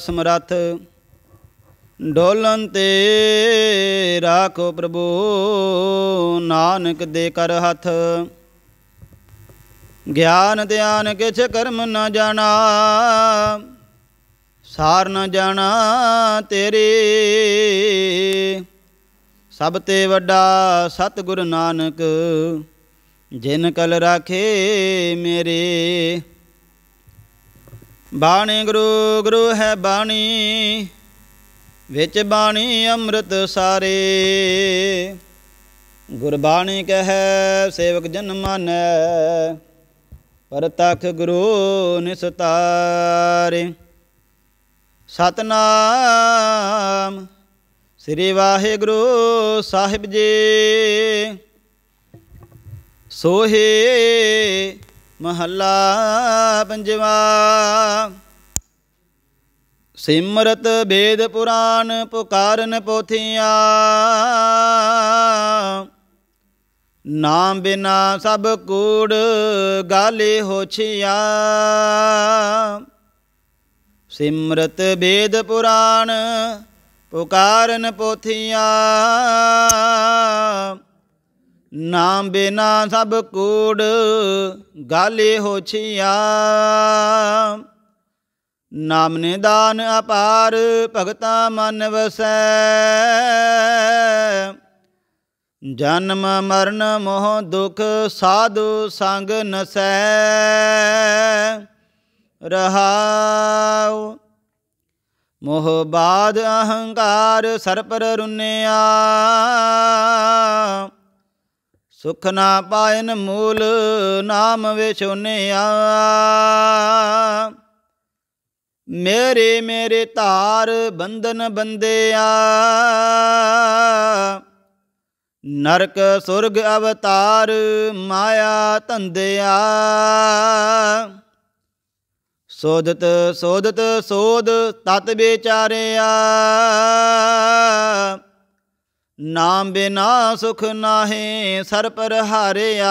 ਸਮਰੱਥ ਡੋਲਨ ਤੇ ਰਾਖੋ ਪ੍ਰਭੂ ਨਾਨਕ ਦੇ ਕਰ ਹੱਥ ਗਿਆਨ ਧਿਆਨ ਕਿਛ ਕਰਮ ਨ ਜਾਣਾ ਸਾਰ ਨ ਜਾਣਾ ਤੇਰੇ ਸਭ ਤੇ ਵੱਡਾ ਸਤਿਗੁਰ ਨਾਨਕ ਜਿਨ ਕਲ ਰਾਖੇ ਮੇਰੇ ਬਾਣੀ ਗੁਰੂ ਗੁਰੂ ਹੈ ਬਾਣੀ ਵਿੱਚ ਬਾਣੀ ਅੰਮ੍ਰਿਤ ਸਾਰੇ ਗੁਰਬਾਣੀ ਕਹੈ ਸੇਵਕ ਜਨ ਮਾਨੈ ਪਰਤਖ ਗੁਰੂ ਨਿਸਤਾਰੇ ਸਤਨਾਮ ਸ੍ਰੀ ਵਾਹਿਗੁਰੂ ਸਾਹਿਬ ਜੀ ਸੋਹੇ ਮਹੱਲਾ ਪੰਜਵਾ ਸਿਮਰਤ ਬੇਦ ਪੁਰਾਨ ਪੁਕਾਰਨ ਪੋਥੀਆਂ ਨਾਮ ਬਿਨਾ ਸਭ ਕੂੜ ਗਾਲੇ ਹੋਛਿਆ ਸਿਮਰਤ ਬੇਦ ਪੁਰਾਨ ਪੁਕਾਰਨ ਪੋਥੀਆਂ ਨਾਮ ਬਿਨਾ ਸਭ ਕੂੜ ਗਾਲੇ ਹੋਛਿਆ ਨਾਮ ਨੇ ਦਾਨ ਅਪਾਰ ਭਗਤਾ ਮਨ ਵਸੈ ਜਨਮ ਮਰਨ ਮੋਹ ਦੁਖ ਸਾਧੂ ਸੰਗ ਨਸੈ ਰਹਾਉ ਮੋਹ ਬਾਦ ਅਹੰਕਾਰ ਸਰਪਰ ਰੁੰਨਿਆ ਸੁਖ ਨਾ ਪਾਇਨ ਮੂਲ ਨਾਮ ਵਿਛੁਨਿਆ ਮੇਰੇ ਮੇਰੇ ਧਾਰ ਬੰਧਨ ਬੰਦਿਆ ਨਰਕ ਸੁਰਗ ਅਵਤਾਰ ਮਾਇਆ ਧੰਦਿਆ ਸੋਧਤ ਸੋਧਤ ਸੋਧ ਤਤ ਵਿਚਾਰਿਆ ਨਾਮ ਬਿਨਾ ਸੁਖ ਨਾਹੀ ਸਰ ਪਰ ਹਾਰਿਆ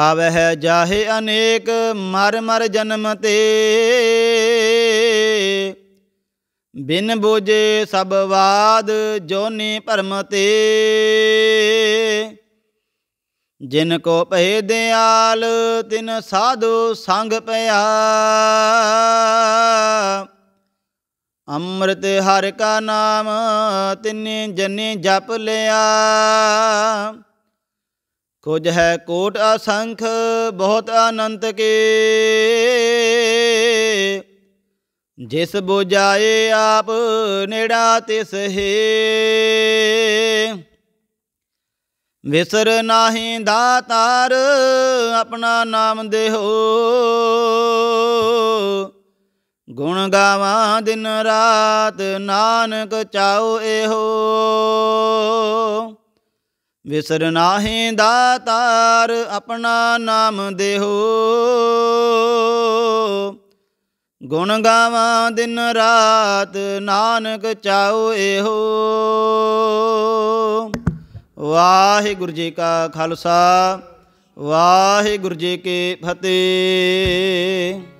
ਆਵਹਿ ਜਾਹੇ ਅਨੇਕ ਮਰ ਮਰ ਜਨਮ ਤੇ ਬਿਨ ਬੋਜੇ ਸਭ ਬਾਦ ਜੋਨੀ ਭਰਮ ਤੇ ਜਿਨ ਕੋ ਪਹਿ ਦਿਆਲ ਤਿਨ ਸਾਧੂ ਸੰਗ ਪਿਆ ਅੰਮ੍ਰਿਤ ਹਰ ਕਾ ਨਾਮ ਤਿੰਨੇ ਜਨੇ ਜਪ ਲਿਆ ਕੁਝ ਹੈ ਕੋਟ ਅਸੰਖ ਬਹੁਤ ਅਨੰਤ ਕੇ ਜਿਸ ਬੁਝਾਏ ਆਪ ਨੇੜਾ ਤਿਸ ਹੈ ਵਿਸਰ ਨਾਹੀਂ ਦਾਤਾਰ ਆਪਣਾ ਨਾਮ ਦੇਹੋ ਗੁਣ ਗਾਵਾਂ ਦਿਨ ਰਾਤ ਨਾਨਕ ਚਾਉ ਇਹੋ ਵਿਸਰ ਨਾਹੀਂ ਦਾਤਾਰ ਆਪਣਾ ਨਾਮ ਦੇਹੋ ਗੁਣ ਗਾਵਾਂ ਦਿਨ ਰਾਤ ਨਾਨਕ ਚਾਉ ਇਹੋ ਵਾਹਿਗੁਰੂ ਜੀ ਕਾ ਖਾਲਸਾ ਵਾਹਿਗੁਰੂ ਜੀ ਕੀ ਫਤਿਹ